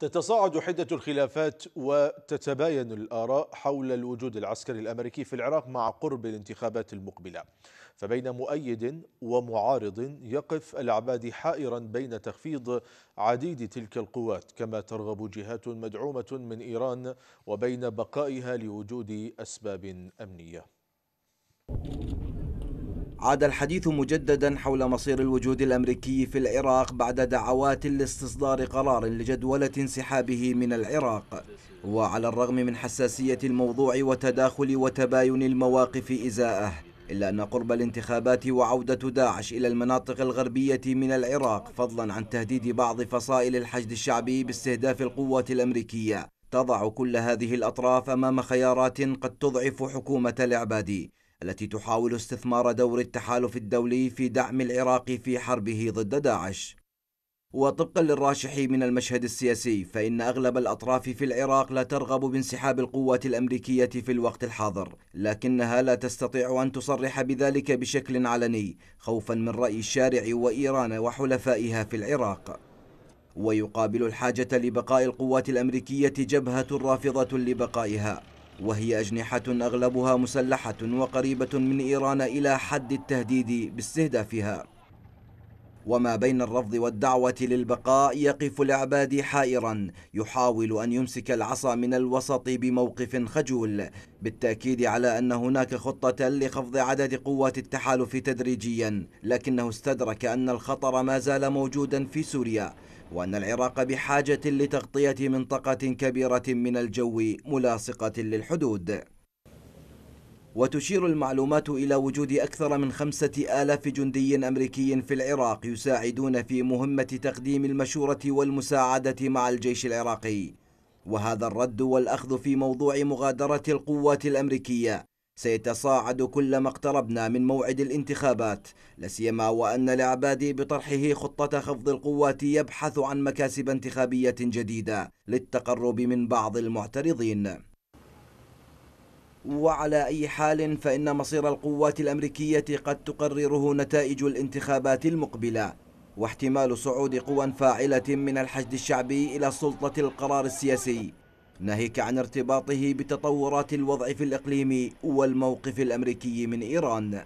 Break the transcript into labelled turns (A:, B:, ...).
A: تتصاعد حدة الخلافات وتتباين الآراء حول الوجود العسكري الأمريكي في العراق مع قرب الانتخابات المقبلة فبين مؤيد ومعارض يقف العبادي حائرا بين تخفيض عديد تلك القوات كما ترغب جهات مدعومة من إيران وبين بقائها لوجود أسباب أمنية
B: عاد الحديث مجددا حول مصير الوجود الامريكي في العراق بعد دعوات لاستصدار قرار لجدوله انسحابه من العراق وعلى الرغم من حساسيه الموضوع وتداخل وتباين المواقف ازاءه إلا أن قرب الانتخابات وعودة داعش إلى المناطق الغربية من العراق فضلا عن تهديد بعض فصائل الحشد الشعبي باستهداف القوات الأمريكية تضع كل هذه الأطراف أمام خيارات قد تضعف حكومة العبادي التي تحاول استثمار دور التحالف الدولي في دعم العراق في حربه ضد داعش وطبقا للراشح من المشهد السياسي فإن أغلب الأطراف في العراق لا ترغب بانسحاب القوات الأمريكية في الوقت الحاضر لكنها لا تستطيع أن تصرح بذلك بشكل علني خوفا من رأي الشارع وإيران وحلفائها في العراق ويقابل الحاجة لبقاء القوات الأمريكية جبهة رافضة لبقائها وهي أجنحة أغلبها مسلحة وقريبة من إيران إلى حد التهديد باستهدافها وما بين الرفض والدعوة للبقاء يقف العبادي حائرا يحاول أن يمسك العصا من الوسط بموقف خجول بالتأكيد على أن هناك خطة لخفض عدد قوات التحالف تدريجيا لكنه استدرك أن الخطر ما زال موجودا في سوريا وأن العراق بحاجة لتغطية منطقة كبيرة من الجو ملاصقة للحدود وتشير المعلومات إلى وجود أكثر من خمسة آلاف جندي أمريكي في العراق يساعدون في مهمة تقديم المشورة والمساعدة مع الجيش العراقي وهذا الرد والأخذ في موضوع مغادرة القوات الأمريكية سيتصاعد كلما اقتربنا من موعد الانتخابات لسيما وأن العبادي بطرحه خطة خفض القوات يبحث عن مكاسب انتخابية جديدة للتقرب من بعض المعترضين وعلى أي حال فإن مصير القوات الأمريكية قد تقرره نتائج الانتخابات المقبلة واحتمال صعود قوى فاعلة من الحشد الشعبي إلى سلطة القرار السياسي ناهيك عن ارتباطه بتطورات الوضع في الإقليم والموقف الأمريكي من إيران